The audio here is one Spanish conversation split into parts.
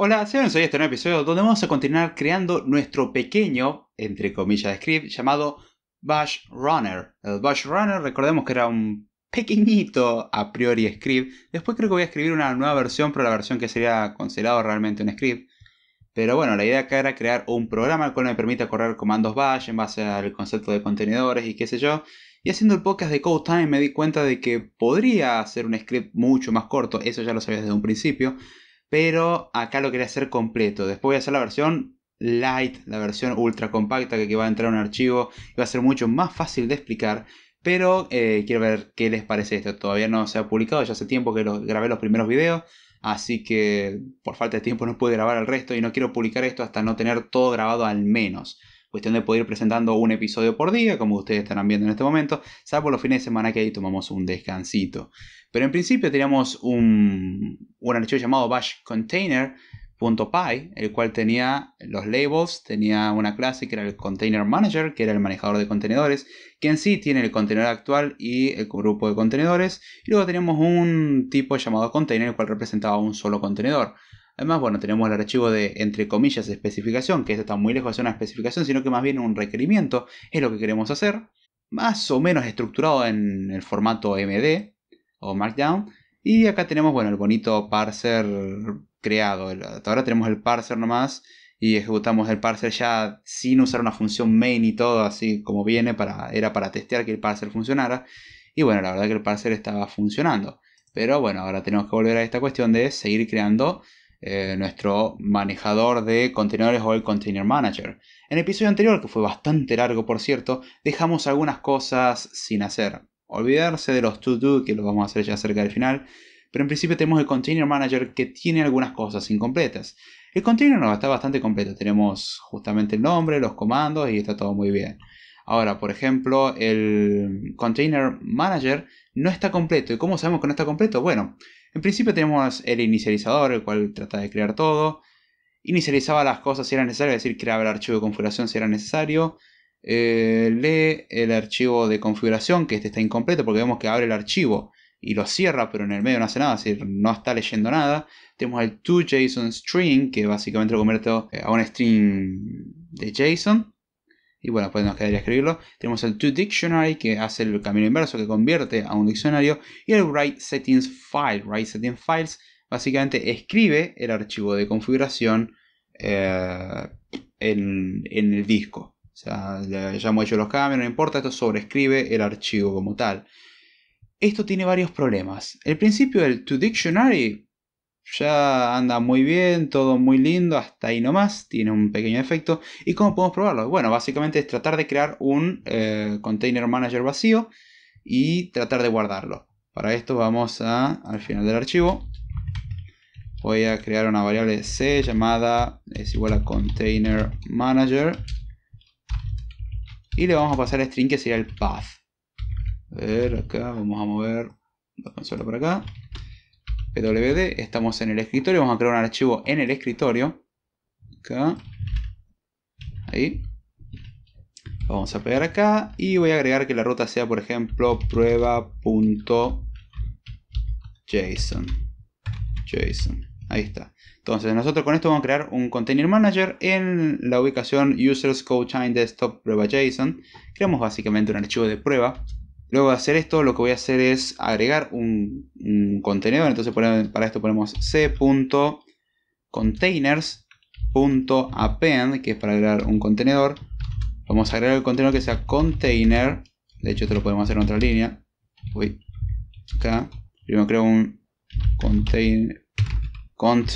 Hola, sean soy? este nuevo episodio donde vamos a continuar creando nuestro pequeño, entre comillas, script llamado Bash Runner. El Bash Runner, recordemos que era un pequeñito a priori script. Después creo que voy a escribir una nueva versión, pero la versión que sería considerado realmente un script. Pero bueno, la idea acá era crear un programa al cual me permita correr comandos bash en base al concepto de contenedores y qué sé yo. Y haciendo el podcast de Code Time me di cuenta de que podría hacer un script mucho más corto, eso ya lo sabía desde un principio, pero acá lo quería hacer completo. Después voy a hacer la versión light, la versión ultra compacta que va a entrar en un archivo y va a ser mucho más fácil de explicar. Pero eh, quiero ver qué les parece esto. Todavía no se ha publicado, ya hace tiempo que grabé los primeros videos. Así que por falta de tiempo no pude grabar el resto y no quiero publicar esto hasta no tener todo grabado al menos. Cuestión de poder ir presentando un episodio por día, como ustedes estarán viendo en este momento, por los fines de semana que ahí tomamos un descansito. Pero en principio teníamos un, un archivo llamado bashcontainer.py, el cual tenía los labels, tenía una clase que era el container manager, que era el manejador de contenedores, que en sí tiene el contenedor actual y el grupo de contenedores, y luego teníamos un tipo llamado container, el cual representaba un solo contenedor. Además, bueno, tenemos el archivo de, entre comillas, especificación, que esto está muy lejos de ser una especificación, sino que más bien un requerimiento, es lo que queremos hacer, más o menos estructurado en el formato MD o Markdown. Y acá tenemos, bueno, el bonito parser creado. Hasta ahora tenemos el parser nomás y ejecutamos el parser ya sin usar una función main y todo, así como viene, para, era para testear que el parser funcionara. Y bueno, la verdad que el parser estaba funcionando. Pero bueno, ahora tenemos que volver a esta cuestión de seguir creando eh, nuestro manejador de contenedores o el container manager. En el episodio anterior, que fue bastante largo por cierto, dejamos algunas cosas sin hacer. Olvidarse de los to-do, que lo vamos a hacer ya cerca del final, pero en principio tenemos el container manager que tiene algunas cosas incompletas. El container no, está bastante completo, tenemos justamente el nombre, los comandos y está todo muy bien. Ahora, por ejemplo, el container manager no está completo. ¿Y cómo sabemos que no está completo? Bueno, en principio tenemos el inicializador, el cual trata de crear todo. Inicializaba las cosas si era necesario, es decir, creaba el archivo de configuración si era necesario. Eh, lee el archivo de configuración, que este está incompleto porque vemos que abre el archivo y lo cierra, pero en el medio no hace nada, es decir, no está leyendo nada. Tenemos el toJSONString, string, que básicamente lo convierte eh, a un string de JSON. Y bueno, pues nos quedaría escribirlo. Tenemos el to dictionary que hace el camino inverso, que convierte a un diccionario. Y el write settings file. settings files básicamente escribe el archivo de configuración eh, en, el disco. O sea, ya hemos hecho los cambios, no importa, esto sobrescribe el archivo como tal. Esto tiene varios problemas. El principio del to dictionary ya anda muy bien, todo muy lindo, hasta ahí nomás, tiene un pequeño efecto. ¿Y cómo podemos probarlo? Bueno, básicamente es tratar de crear un eh, container manager vacío y tratar de guardarlo. Para esto vamos a, al final del archivo, voy a crear una variable C llamada, es igual a container manager. Y le vamos a pasar el string que sería el path. A ver, acá vamos a mover la consola para acá pwd, estamos en el escritorio, vamos a crear un archivo en el escritorio. Acá. Ahí. vamos a pegar acá y voy a agregar que la ruta sea, por ejemplo, prueba.json. JSON. Ahí está. Entonces nosotros con esto vamos a crear un container manager en la ubicación users code desktop prueba JSON. Creamos básicamente un archivo de prueba Luego de hacer esto, lo que voy a hacer es agregar un, contenedor. Entonces, para esto ponemos c.containers.append, que es para agregar un contenedor. Vamos a agregar el contenedor que sea container. De hecho, esto lo podemos hacer en otra línea. Uy, acá. Primero creo un container. Cont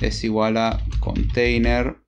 es igual a container.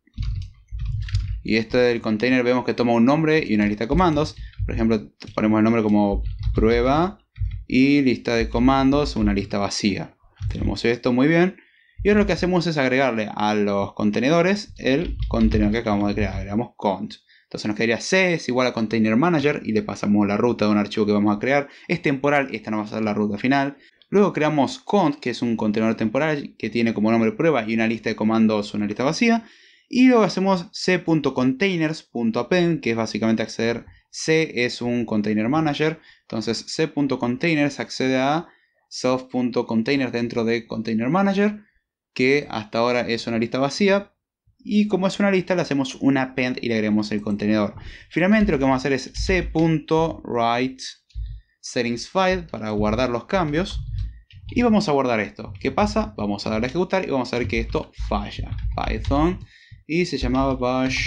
Y esto del container vemos que toma un nombre y una lista de comandos. Por ejemplo, ponemos el nombre como prueba y lista de comandos, una lista vacía. Tenemos esto muy bien. Y ahora lo que hacemos es agregarle a los contenedores el contenedor que acabamos de crear. Agregamos cont. Entonces nos quedaría C es igual a container manager y le pasamos la ruta de un archivo que vamos a crear. Es temporal y esta no va a ser la ruta final. Luego creamos cont, que es un contenedor temporal que tiene como nombre prueba y una lista de comandos, una lista vacía. Y luego hacemos c.containers.append, que es básicamente acceder C es un container manager, entonces c.containers accede a self.container dentro de container manager, que hasta ahora es una lista vacía, y como es una lista le hacemos un append y le agregamos el contenedor. Finalmente lo que vamos a hacer es c.write settings file para guardar los cambios y vamos a guardar esto. ¿Qué pasa? Vamos a darle a ejecutar y vamos a ver que esto falla. Python y se llamaba bash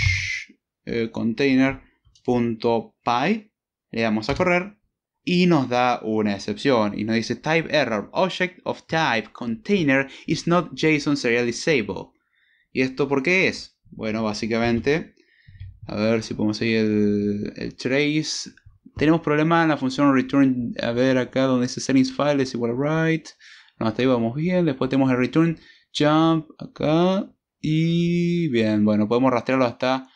eh, container .py, le damos a correr y nos da una excepción y nos dice type error, object of type container is not JSON serializable. ¿Y esto por qué es? Bueno, básicamente, a ver si podemos seguir el, trace. Tenemos problema en la función return, a ver acá donde dice settings file es igual a write. No, hasta ahí vamos bien. Después tenemos el return jump acá. Y bien, bueno, podemos rastrearlo hasta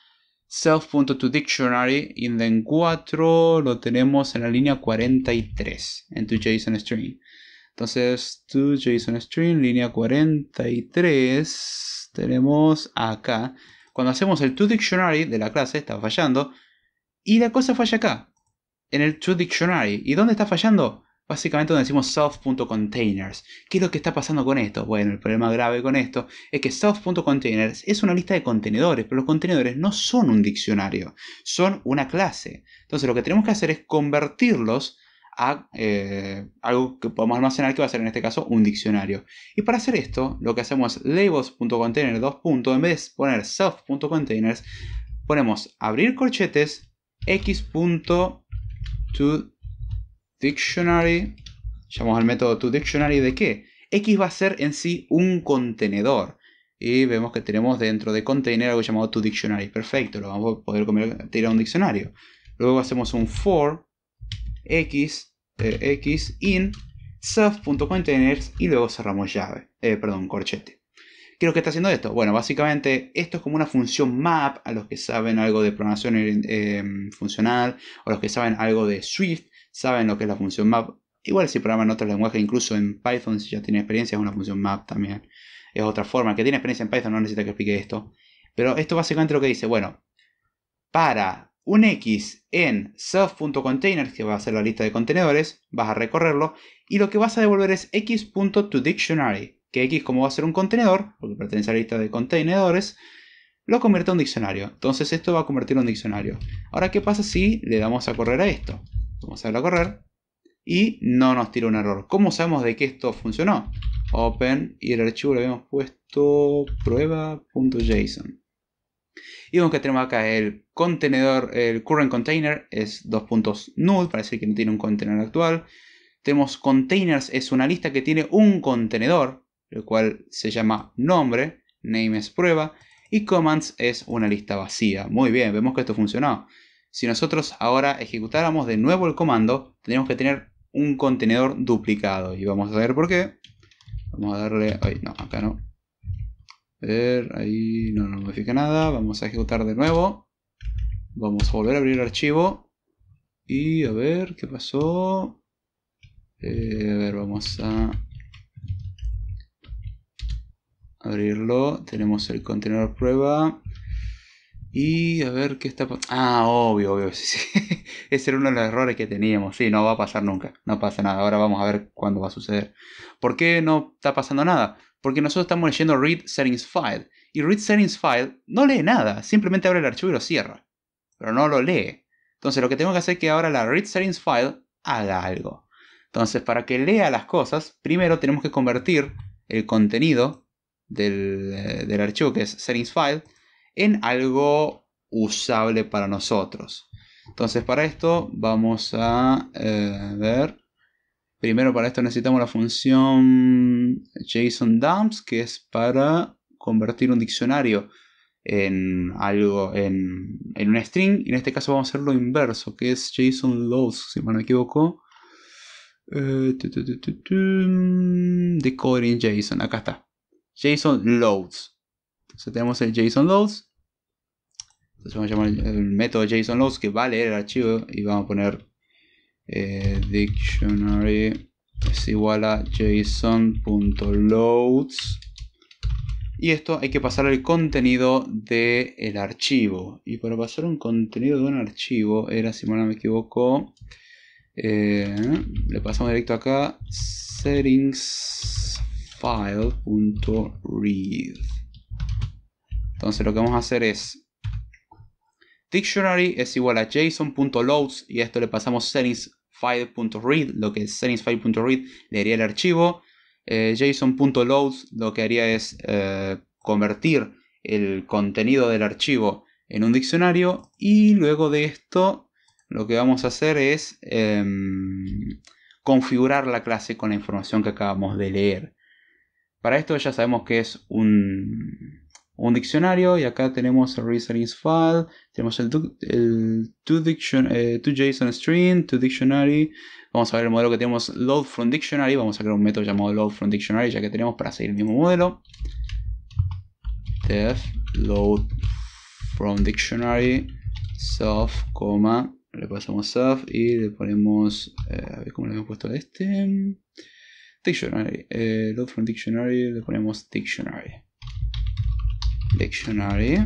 self.toDictionary y then 4 lo tenemos en la línea 43 en toJSONString, string. Entonces, toJSONString, string, línea 43, tenemos acá. Cuando hacemos el toDictionary de la clase, está fallando. Y la cosa falla acá, en el toDictionary. ¿Y dónde está fallando? básicamente donde decimos self.containers. ¿Qué es lo que está pasando con esto? Bueno, el problema grave con esto es que self.containers es una lista de contenedores, pero los contenedores no son un diccionario, son una clase. Entonces lo que tenemos que hacer es convertirlos a eh, algo que podemos almacenar que va a ser en este caso un diccionario. Y para hacer esto, lo que hacemos es labels.container 2. en vez de poner self.containers, ponemos abrir corchetes x.to dictionary, llamamos al método toDictionary de qué? X va a ser en sí un contenedor. Y vemos que tenemos dentro de container algo llamado toDictionary. Perfecto, lo vamos a poder tirar a un diccionario. Luego hacemos un for x, eh, x in self.containers y luego cerramos llave, eh, perdón, corchete. ¿Qué es lo que está haciendo esto? Bueno, básicamente esto es como una función map a los que saben algo de programación eh, funcional o los que saben algo de Swift saben lo que es la función map. Igual si programan otros lenguaje, incluso en Python, si ya tienen experiencia, es una función map también. Es otra forma. El que tiene experiencia en Python no necesita que explique esto. Pero esto básicamente lo que dice, bueno, para un X en self.container que va a ser la lista de contenedores, vas a recorrerlo, y lo que vas a devolver es x.toDictionary, que x como va a ser un contenedor, porque pertenece a la lista de contenedores, lo convierte en un diccionario. Entonces esto va a convertirlo en un diccionario. Ahora, ¿qué pasa si le damos a correr a esto? Vamos a verlo correr. Y no nos tira un error. ¿Cómo sabemos de que esto funcionó? Open y el archivo lo habíamos puesto prueba.json. Y vemos que tenemos acá el contenedor, el current container es dos puntos null para decir que no tiene un contenedor actual. Tenemos containers, es una lista que tiene un contenedor, el cual se llama nombre, name es prueba, y commands es una lista vacía. Muy bien, vemos que esto funcionó si nosotros ahora ejecutáramos de nuevo el comando, tendríamos que tener un contenedor duplicado. Y vamos a ver por qué. Vamos a darle... Ay, no, acá no. A ver, ahí no nos modifica nada. Vamos a ejecutar de nuevo. Vamos a volver a abrir el archivo. Y a ver, ¿qué pasó? Eh, a ver, vamos a abrirlo. Tenemos el contenedor prueba. Y a ver qué está Ah, obvio, obvio. Ese era uno de los errores que teníamos. Sí, no va a pasar nunca. No pasa nada. Ahora vamos a ver cuándo va a suceder. ¿Por qué no está pasando nada? Porque nosotros estamos leyendo Read Settings File. Y Read Settings File no lee nada. Simplemente abre el archivo y lo cierra. Pero no lo lee. Entonces lo que tengo que hacer es que ahora la Read Settings File haga algo. Entonces para que lea las cosas, primero tenemos que convertir el contenido del, eh, del archivo que es Settings File en algo usable para nosotros. Entonces para esto vamos a eh, ver. Primero para esto necesitamos la función Dumps. que es para convertir un diccionario en algo, en, un string. Y En este caso vamos a hacer lo inverso, que es JSON loads, si no me equivoco. Eh, mm, decoding JSON, acá está. JSON loads. Entonces tenemos el JSON loads entonces vamos a llamar el, método JSON que va a leer el archivo y vamos a poner eh, dictionary es igual a json.loads y esto hay que pasar el contenido del archivo. Y para pasar un contenido de un archivo era, si mal no me equivoco, eh, le pasamos directo acá settingsfile.read. Entonces lo que vamos a hacer es Dictionary es igual a json.loads y a esto le pasamos settings_file.read lo que es le leería el archivo. Eh, json.loads lo que haría es eh, convertir el contenido del archivo en un diccionario y luego de esto lo que vamos a hacer es em, configurar la clase con la información que acabamos de leer. Para esto ya sabemos que es un, un diccionario y acá tenemos el resettings file, tenemos el, el to, diction, eh, JSON string, to dictionary, vamos a ver el modelo que tenemos load from dictionary, vamos a crear un método llamado load from dictionary ya que tenemos para seguir el mismo modelo, def load from dictionary self, coma, le pasamos self y le ponemos, eh, a ver cómo le hemos puesto a este, dictionary, eh, load from dictionary, le ponemos dictionary dictionary.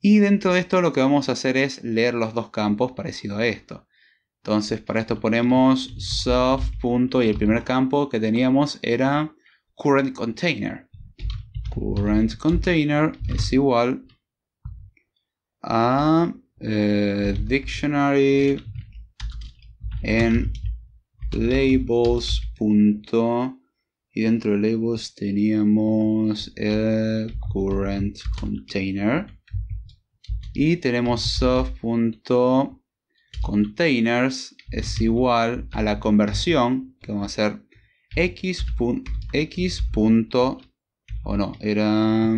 Y dentro de esto lo que vamos a hacer es leer los dos campos parecido a esto. Entonces para esto ponemos soft. Punto, y el primer campo que teníamos era current container. Current container es igual a eh, dictionary en labels y dentro de labels teníamos el current container y tenemos soft.containers es igual a la conversión que vamos a hacer x, x o no era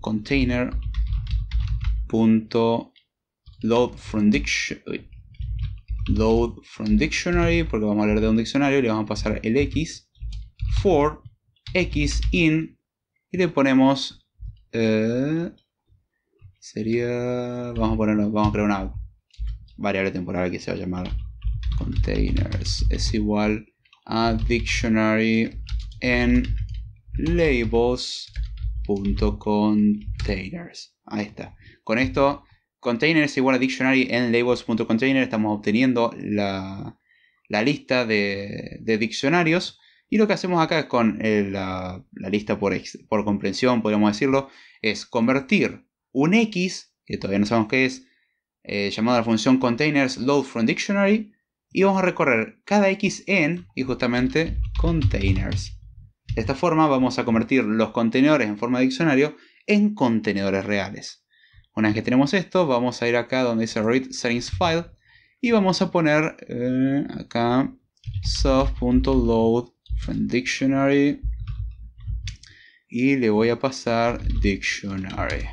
container load from dictionary load from dictionary porque vamos a hablar de un diccionario le vamos a pasar el x for x in y le ponemos eh, sería vamos a ponerlo vamos a crear una variable temporal que se va a llamar containers es igual a dictionary en labels.containers ahí está con esto container es igual a dictionary en labels.container estamos obteniendo la, lista de, de diccionarios y lo que hacemos acá con eh, la, lista por, por comprensión, podríamos decirlo, es convertir un X, que todavía no sabemos qué es, llamada eh, llamado la función containers load from dictionary, y vamos a recorrer cada X en, y justamente, containers. De esta forma vamos a convertir los contenedores en forma de diccionario en contenedores reales. Una vez que tenemos esto, vamos a ir acá donde dice read settings file y vamos a poner eh, acá soft.load dictionary. Y le voy a pasar dictionary.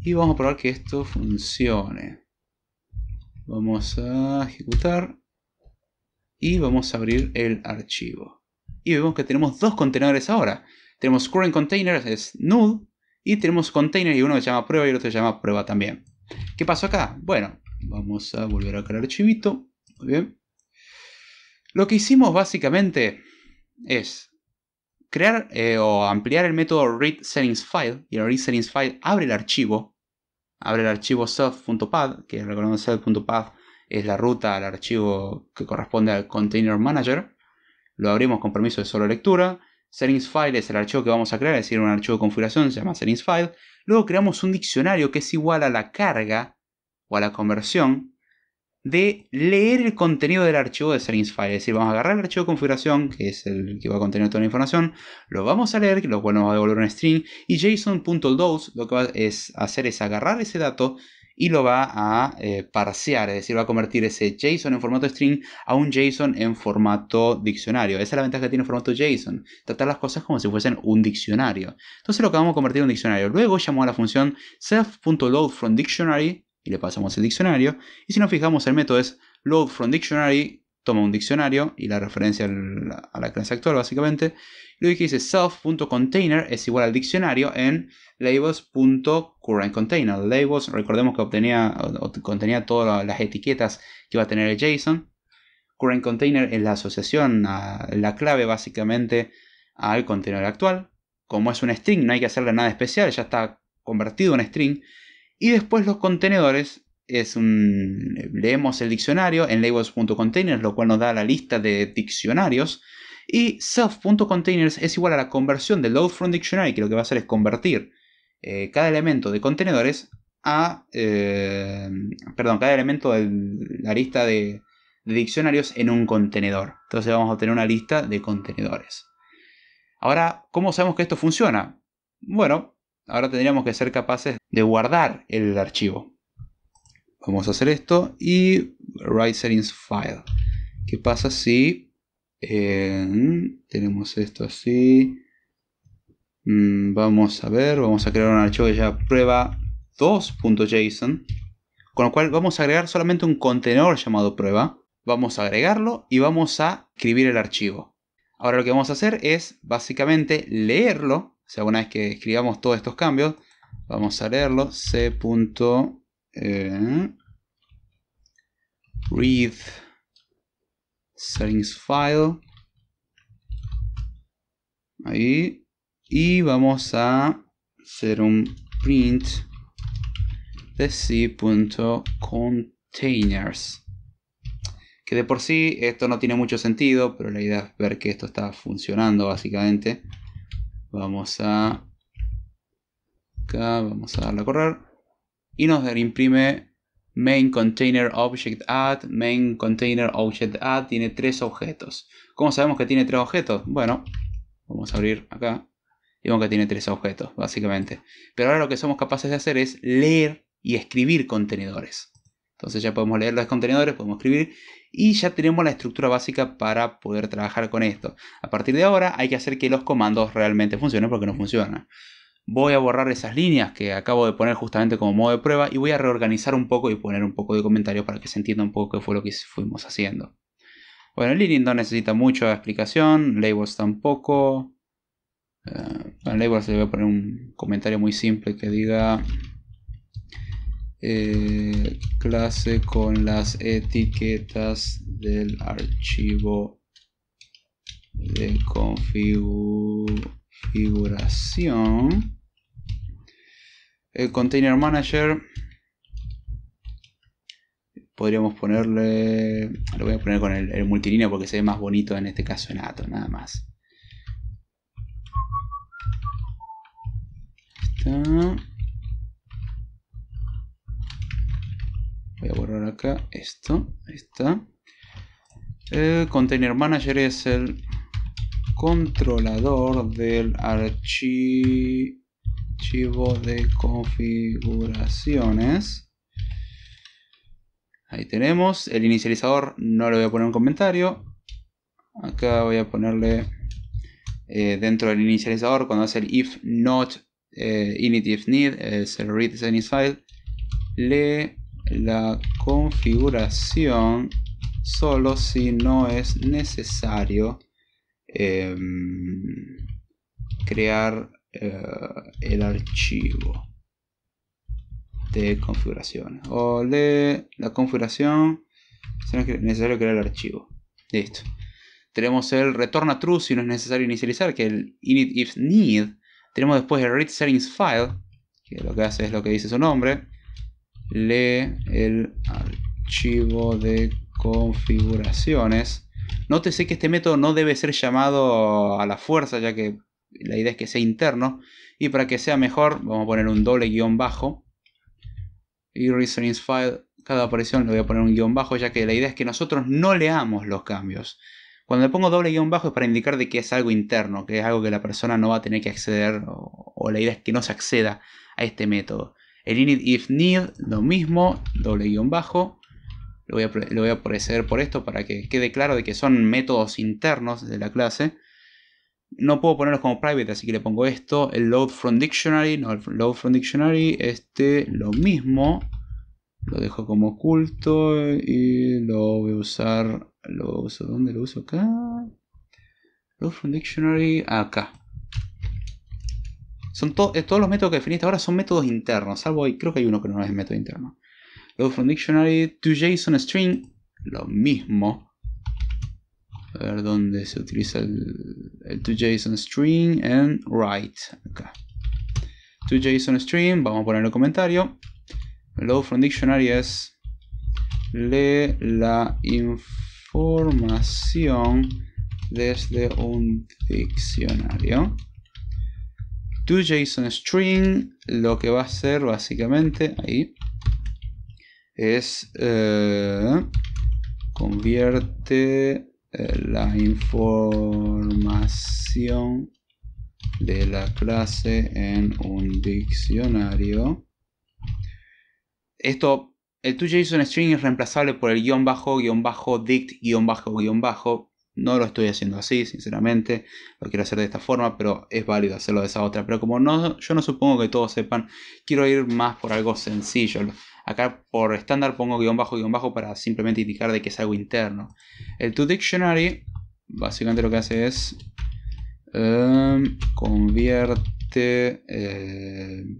Y vamos a probar que esto funcione. Vamos a ejecutar. Y vamos a abrir el archivo. Y vemos que tenemos dos contenedores ahora. Tenemos current container, es null. Y tenemos container y uno se llama prueba y el otro se llama prueba también. ¿Qué pasó acá? Bueno, vamos a volver acá al archivito. Muy bien. Lo que hicimos básicamente es crear eh, o ampliar el método read settings file y el readSettingsFile abre el archivo, abre el archivo self.path que recordemos self.path es la ruta al archivo que corresponde al container manager. Lo abrimos con permiso de solo lectura. Settings file es el archivo que vamos a crear, es decir, un archivo de configuración, se llama settings file. Luego creamos un diccionario que es igual a la carga o a la conversión de leer el contenido del archivo de settings file. Es decir, vamos a agarrar el archivo de configuración, que es el que va a contener toda la información, lo vamos a leer, lo cual nos va a devolver un string, y json.loads lo que va a hacer es agarrar ese dato y lo va a eh, parsear, es decir, va a convertir ese JSON en formato string a un JSON en formato diccionario. Esa es la ventaja que tiene el formato JSON, tratar las cosas como si fuesen un diccionario. Entonces lo que vamos a convertir en un diccionario. Luego llamó a la función self.loadFromDictionary le pasamos el diccionario. Y si nos fijamos, el método es load from dictionary, toma un diccionario y la referencia a la clase actual básicamente. Y que dice self.container es igual al diccionario en labels.currentContainer. Labels, recordemos que obtenía, contenía todas las etiquetas que iba a tener el JSON. Current container es la asociación, a, la clave básicamente al contenedor actual. Como es un string, no hay que hacerle nada especial, ya está convertido en string. Y después los contenedores es un, leemos el diccionario en labels.containers, lo cual nos da la lista de diccionarios. Y self.containers es igual a la conversión de load from dictionary, que lo que va a hacer es convertir eh, cada elemento de contenedores a. Eh, perdón, cada elemento de la lista de, de diccionarios en un contenedor. Entonces vamos a tener una lista de contenedores. Ahora, ¿cómo sabemos que esto funciona? Bueno, Ahora tendríamos que ser capaces de guardar el archivo. Vamos a hacer esto y write settings file. ¿Qué pasa si eh, tenemos esto así? Mm, vamos a ver, vamos a crear un archivo que ya prueba 2.json. Con lo cual vamos a agregar solamente un contenedor llamado prueba. Vamos a agregarlo y vamos a escribir el archivo. Ahora lo que vamos a hacer es básicamente leerlo o sea, una vez que escribamos todos estos cambios, vamos a leerlo. C. Eh, read settings file. Ahí. Y vamos a hacer un print de c.containers. Que de por sí esto no tiene mucho sentido, pero la idea es ver que esto está funcionando básicamente. Vamos a acá, vamos a darle a correr. Y nos imprime main container object add, main container object add, tiene tres objetos. ¿Cómo sabemos que tiene tres objetos? Bueno, vamos a abrir acá. Y vemos que tiene tres objetos, básicamente. Pero ahora lo que somos capaces de hacer es leer y escribir contenedores. Entonces ya podemos leer los contenedores, podemos escribir y ya tenemos la estructura básica para poder trabajar con esto. A partir de ahora hay que hacer que los comandos realmente funcionen porque no funcionan. Voy a borrar esas líneas que acabo de poner justamente como modo de prueba y voy a reorganizar un poco y poner un poco de comentario para que se entienda un poco qué fue lo que fuimos haciendo. Bueno, el Linux no necesita mucha explicación, labels tampoco. Eh, en labels le voy a poner un comentario muy simple que diga eh, clase con las etiquetas del archivo de configuración el container manager podríamos ponerle lo voy a poner con el, multilineo porque se ve más bonito en este caso en ato nada más voy a borrar acá esto, ahí está. El container manager es el controlador del archivo de configuraciones. Ahí tenemos, el inicializador no le voy a poner un comentario. Acá voy a ponerle eh, dentro del inicializador cuando hace el if not eh, init if need, es el read any file. Le la configuración solo si no es necesario em, crear eh, el archivo de configuración o de la configuración si no es necesario crear el archivo listo tenemos el retorno a true si no es necesario inicializar que el init if need tenemos después el read settings file que lo que hace es lo que dice su nombre lee el archivo de configuraciones. Nótese que este método no debe ser llamado a la fuerza, ya que la idea es que sea interno. Y para que sea mejor, vamos a poner un doble guión bajo. Y reasonings file, cada aparición le voy a poner un guión bajo, ya que la idea es que nosotros no leamos los cambios. Cuando le pongo doble guión bajo es para indicar de que es algo interno, que es algo que la persona no va a tener que acceder, o la idea es que no se acceda a este método. El init if need, lo mismo, doble guión bajo. Lo voy, a, preceder por esto para que quede claro de que son métodos internos de la clase. No puedo ponerlos como private, así que le pongo esto. El load from dictionary, no, el load from dictionary, este, lo mismo. Lo dejo como oculto y lo voy a usar. Lo uso, ¿dónde lo uso acá? Load from dictionary, acá. Son eh, todos los métodos que definiste ahora son métodos internos, salvo creo que hay uno que no es método interno. load from dictionary to JSON string, lo mismo. A ver dónde se utiliza el, el to JSON string and write. Acá. To JSON string, vamos a poner en el comentario. Load from dictionary es lee la información desde un diccionario. 2 JSON string lo que va a hacer básicamente ahí es eh, convierte eh, la información de la clase en un diccionario esto el JSON string es reemplazable por el guión bajo guión bajo dict guión bajo guión bajo no lo estoy haciendo así, sinceramente, lo quiero hacer de esta forma, pero es válido hacerlo de esa otra. Pero como no, yo no supongo que todos sepan, quiero ir más por algo sencillo. Acá por estándar pongo guión bajo, guión bajo para simplemente indicar de que es algo interno. El to dictionary básicamente lo que hace es em, convierte em,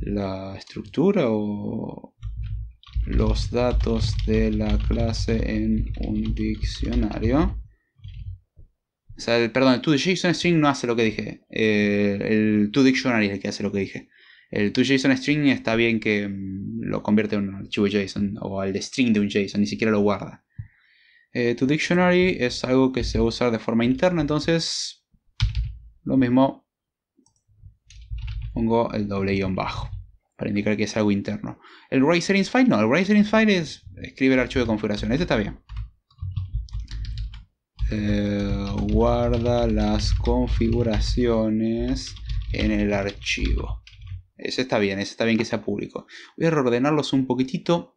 la estructura o los datos de la clase en un diccionario. O sea, el, perdón, el toJSONString no hace lo que dije. Eh, el toDictionary es el que hace lo que dije. El toJSONString está bien que mm, lo convierte en un archivo JSON o al string de un JSON, ni siquiera lo guarda. Eh, toDictionary es algo que se va a usar de forma interna, entonces lo mismo pongo el doble guión bajo para indicar que es algo interno. El settings file no, el settings file es, escribe el archivo de configuración, este está bien. Eh, guarda las configuraciones en el archivo. Ese está bien, ese está bien que sea público. Voy a reordenarlos un poquitito.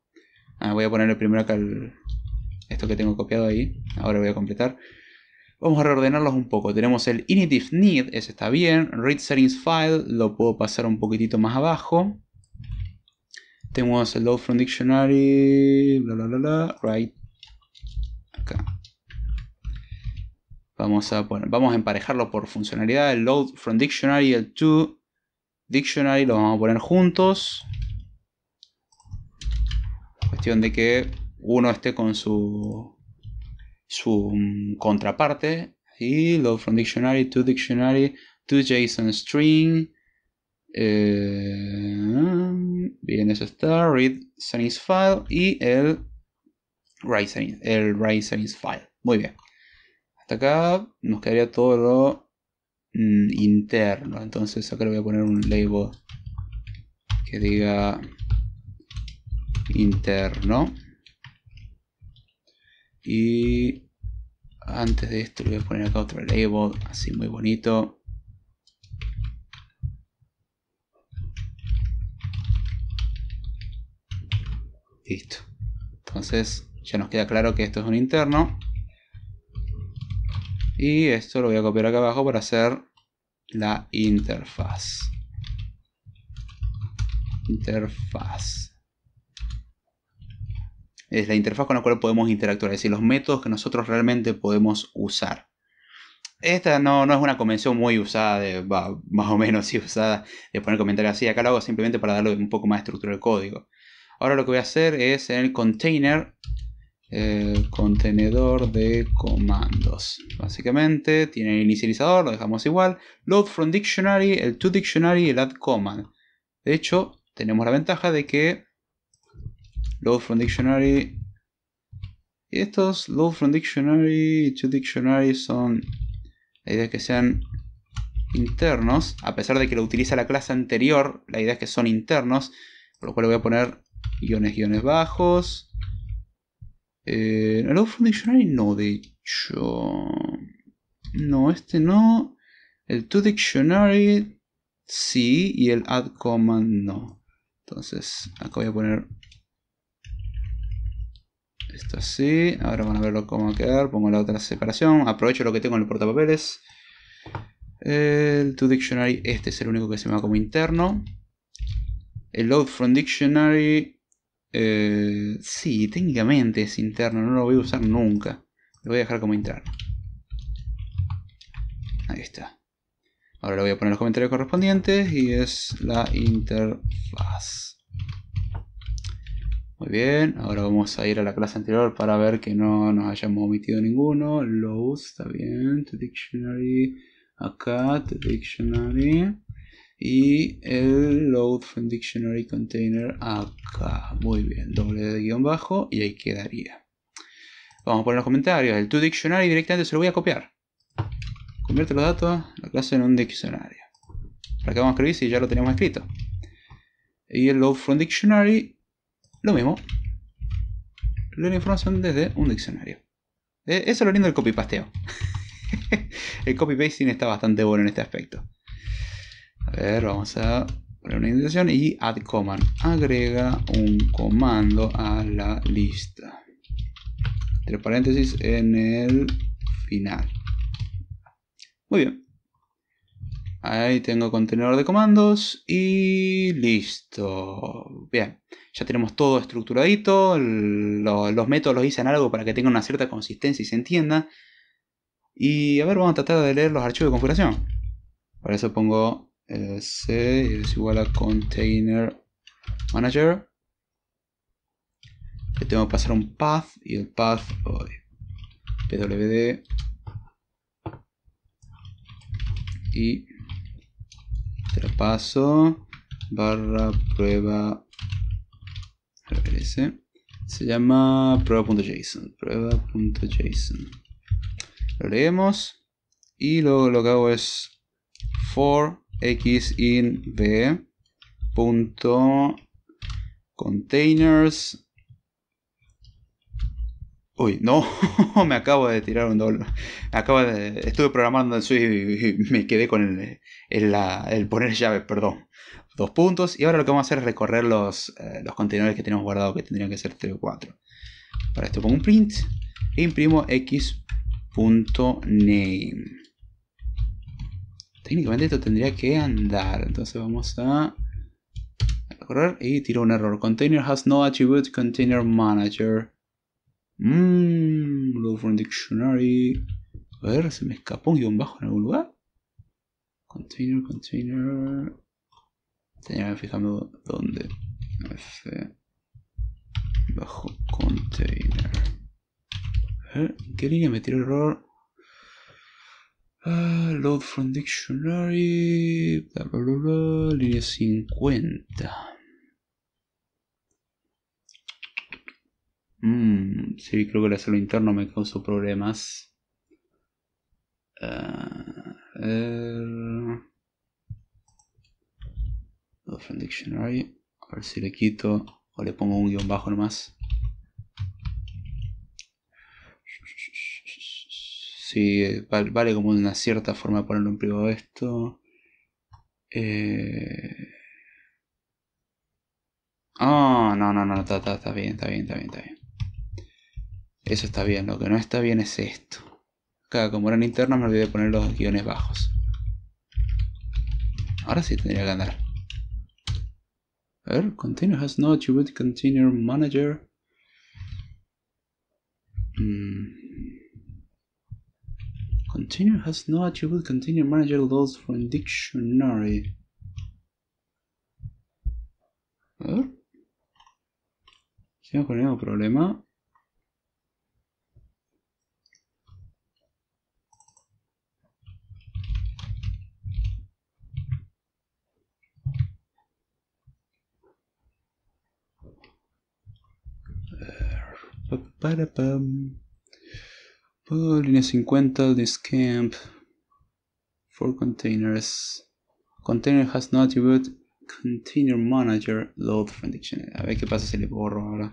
Ah, voy a ponerle primero acá esto que tengo copiado ahí. Ahora voy a completar. Vamos a reordenarlos un poco. Tenemos el init if need, ese está bien. Read settings file, lo puedo pasar un poquitito más abajo. Tenemos el load from dictionary, bla bla bla right. Acá. Vamos a, vamos a emparejarlo por funcionalidad. El load from dictionary y el to dictionary lo vamos a poner juntos. Cuestión de que uno esté con su, su mm, contraparte. Y load from dictionary to dictionary to JSON string eh, bien, eso está. Read Settings File y el Write el File. Muy bien. Hasta acá nos quedaría todo lo mm, interno. Entonces acá le voy a poner un label que diga interno. Y antes de esto le voy a poner acá otro label así muy bonito Listo. Entonces ya nos queda claro que esto es un interno. Y esto lo voy a copiar acá abajo para hacer la interfaz. Interfaz. Es la interfaz con la cual podemos interactuar, es decir, los métodos que nosotros realmente podemos usar. Esta no, es una convención muy usada, de, más o menos si usada, de poner comentarios así. Acá lo hago simplemente para darle un poco más de estructura al código. Ahora lo que voy a hacer es en el container, eh, contenedor de comandos. Básicamente tiene el inicializador, lo dejamos igual. Load from dictionary, el to dictionary, el add command. De hecho, tenemos la ventaja de que load from dictionary y estos load from dictionary to dictionary son la idea es que sean internos a pesar de que lo utiliza la clase anterior la idea es que son internos por lo cual voy a poner guiones, guiones bajos. El eh, load from Dictionary no, de hecho. No, este no. El to dictionary sí y el add command no. Entonces, acá voy a poner esto así. Ahora van a verlo cómo va a quedar. Pongo la otra separación. Aprovecho lo que tengo en el portapapeles. El to dictionary, este es el único que se me va como interno. El load from dictionary eh, sí, técnicamente es interno, no lo voy a usar nunca. Lo voy a dejar como interno. Ahí está. Ahora le voy a poner los comentarios correspondientes y es la interfaz. Muy bien, ahora vamos a ir a la clase anterior para ver que no nos hayamos omitido ninguno. Load, está bien, dictionary, acá, dictionary y el load from dictionary container acá. Muy bien, doble de guión bajo y ahí quedaría. Vamos a poner los comentarios. El to dictionary directamente se lo voy a copiar. Convierte los datos, la clase en un diccionario. Para qué vamos a escribir si ya lo tenemos escrito. Y el load from dictionary, lo mismo. La información desde un diccionario. Eh, eso es lo lindo del copy pasteo. el copy pasting está bastante bueno en este aspecto. A ver, vamos a poner una indicación y add command. Agrega un comando a la lista. Entre paréntesis en el final. Muy bien. Ahí tengo contenedor de comandos y listo. Bien, ya tenemos todo estructuradito. Los, métodos los hice en algo para que tenga una cierta consistencia y se entienda. Y a ver, vamos a tratar de leer los archivos de configuración. Para eso pongo eh, es igual a container manager le tengo que pasar un path y el path oh, pwd y te lo paso barra prueba se llama prueba.json prueba.json lo leemos y luego lo que hago es for x in b.containers Uy, no, me acabo de tirar un doble. Me acabo de, estuve programando en Swift y me quedé con el, poner llave, perdón. Dos puntos. Y ahora lo que vamos a hacer es recorrer los, eh, los contenedores que tenemos guardados, que tendrían que ser 3 o 4. Para esto pongo un print e imprimo x.name técnicamente esto tendría que andar. Entonces vamos a correr y tiro un error. Container has no attribute container manager. Mmm, load from dictionary. A ver, se me escapó un guión bajo en algún lugar. Container, container. Tenía que fijarme dónde. F bajo container. A eh, ver, ¿en qué línea me tiró error? Ah, load from dictionary. línea 50. Si, mm, sí, creo que la salud interno me causó problemas. Ah, load from dictionary. A ver si le quito o le pongo un guión bajo nomás. Si eh, vale como de una cierta forma ponerlo en privado esto. Eh... Ah, no, no, no, está, bien, está bien, está bien, está bien. Eso está bien, lo que no está bien es esto. Acá, como eran internos, me olvidé de poner los guiones bajos. Ahora sí tendría que andar. A ver, container has no attribute container manager. Mm. Continue has not. You will Continue manager loads from dictionary. A ver. Sigamos con el mismo problema. Ba-da-bum. Line línea 50, this camp. For containers. Container has no attribute. Container manager load from dictionary. A ver qué pasa si le borro ahora.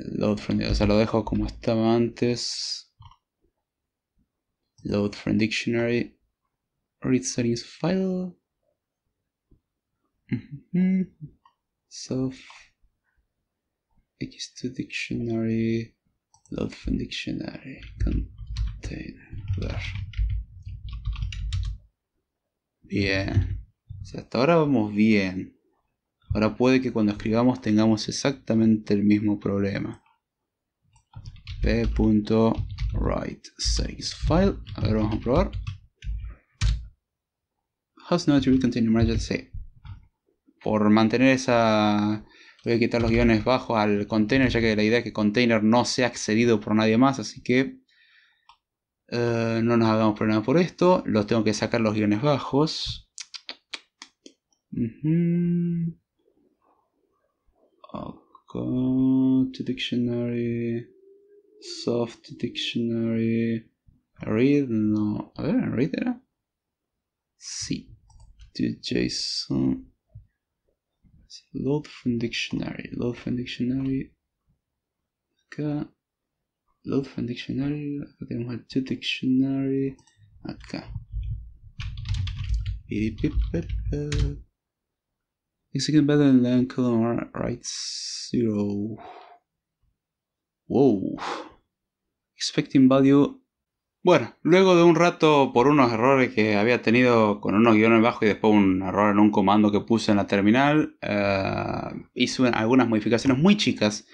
Load from O sea, lo dejo como estaba antes. Load from dictionary. Read settings file. Mm -hmm. Self. X2 dictionary. love dictionary contain Bien. hasta ahora vamos bien. Ahora puede que cuando escribamos tengamos exactamente el mismo problema. p.write file. A ver, vamos a probar. Has no attribute container manager C. Por mantener esa voy a quitar los guiones bajos al container, ya que la idea es que container no sea accedido por nadie más, así que eh, no nos hagamos problema por esto. Los tengo que sacar los guiones bajos. Ok, dictionary, soft dictionary, read, no, a ver, read era. Sí, to JSON. Load from Dictionary Load from Dictionary Okay. Load from Dictionary we Okay. أقدمها to Dictionary هكا Mexican better than land column writes zero. Whoa. Expecting value Bueno, luego de un rato por unos errores que había tenido con unos guiones bajos y después un error en un comando que puse en la terminal, eh, hice algunas modificaciones muy chicas.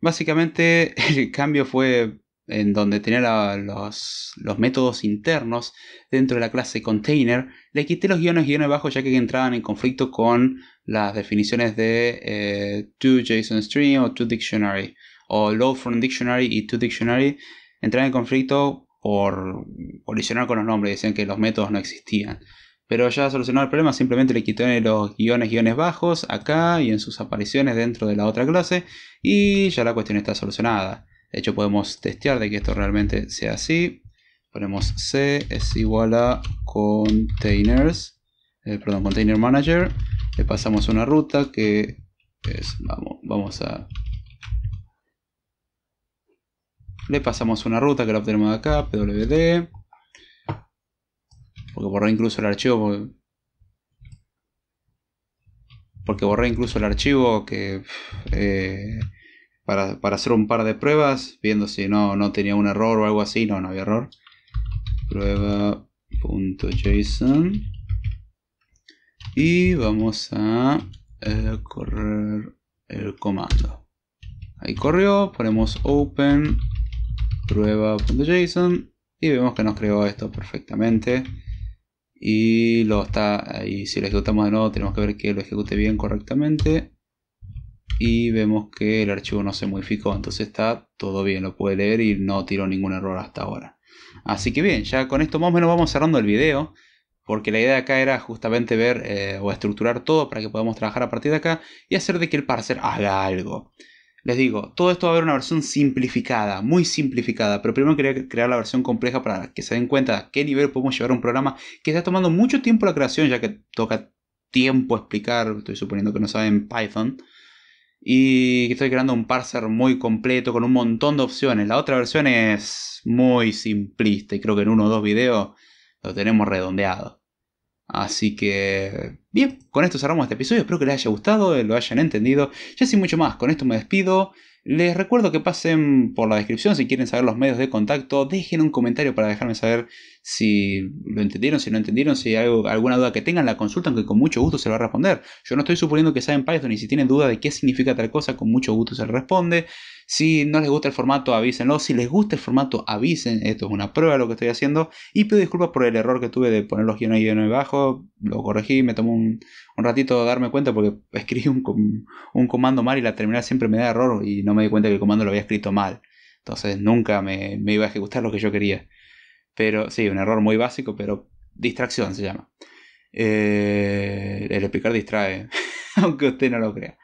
Básicamente el cambio fue en donde tenía los, métodos internos dentro de la clase container, le quité los guiones guiones bajos ya que entraban en conflicto con las definiciones de eh, o to dictionary o load from dictionary y to dictionary entraban en conflicto por colisionar con los nombres, decían que los métodos no existían. Pero ya solucionó el problema, simplemente le quitó los guiones, guiones bajos acá y en sus apariciones dentro de la otra clase y ya la cuestión está solucionada. De hecho podemos testear de que esto realmente sea así. Ponemos C es igual a containers, eh, perdón, container manager. Le pasamos una ruta que es, vamos, vamos a le pasamos una ruta que la obtenemos de acá, pwd. Porque borré incluso el archivo. Porque, borré incluso el archivo que eh, para, hacer un par de pruebas, viendo si no, no tenía un error o algo así. No, no había error. Prueba.json. Y vamos a eh, correr el comando. Ahí corrió, ponemos open prueba.json y vemos que nos creó esto perfectamente y lo está y si lo ejecutamos de nuevo tenemos que ver que lo ejecute bien correctamente y vemos que el archivo no se modificó entonces está todo bien lo puede leer y no tiró ningún error hasta ahora así que bien ya con esto más o menos vamos cerrando el video porque la idea acá era justamente ver eh, o estructurar todo para que podamos trabajar a partir de acá y hacer de que el parser haga algo les digo, todo esto va a haber una versión simplificada, muy simplificada, pero primero quería crear la versión compleja para que se den cuenta a qué nivel podemos llevar un programa que está tomando mucho tiempo la creación, ya que toca tiempo explicar, estoy suponiendo que no saben Python, y estoy creando un parser muy completo con un montón de opciones. La otra versión es muy simplista y creo que en uno o dos videos lo tenemos redondeado. Así que, bien, con esto cerramos este episodio. Espero que les haya gustado, eh, lo hayan entendido. Ya sin mucho más, con esto me despido. Les recuerdo que pasen por la descripción si quieren saber los medios de contacto. Dejen un comentario para dejarme saber si lo entendieron, si no entendieron, si hay alguna duda que tengan, la consultan, que con mucho gusto se lo va a responder. Yo no estoy suponiendo que saben Python y si tienen duda de qué significa tal cosa, con mucho gusto se responde. Si no les gusta el formato, avísenlo. Si les gusta el formato, avisen. Esto es una prueba de lo que estoy haciendo. Y pido disculpas por el error que tuve de poner los guiones y guiones bajo. Lo corregí, me tomó un, ratito darme cuenta porque escribí un, comando mal y la terminal siempre me da error y no me di cuenta que el comando lo había escrito mal. Entonces nunca me, iba a ejecutar lo que yo quería. Pero sí, un error muy básico, pero distracción se llama. Eh, el explicar distrae, aunque usted no lo crea.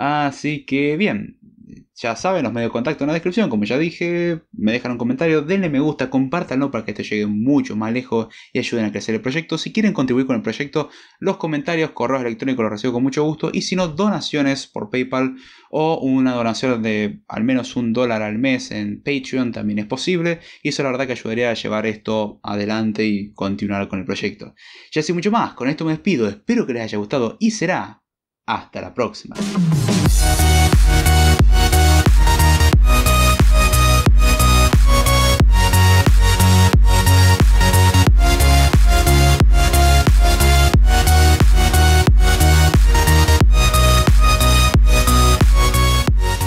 Así que bien, ya saben, los medios de contacto en la descripción, como ya dije, me dejan un comentario, denle me gusta, compártanlo para que esto llegue mucho más lejos y ayuden a crecer el proyecto. Si quieren contribuir con el proyecto, los comentarios, correos electrónicos los recibo con mucho gusto y si no, donaciones por PayPal o una donación de al menos un dólar al mes en Patreon también es posible y eso la verdad que ayudaría a llevar esto adelante y continuar con el proyecto. Ya así mucho más, con esto me despido, espero que les haya gustado y será hasta la próxima.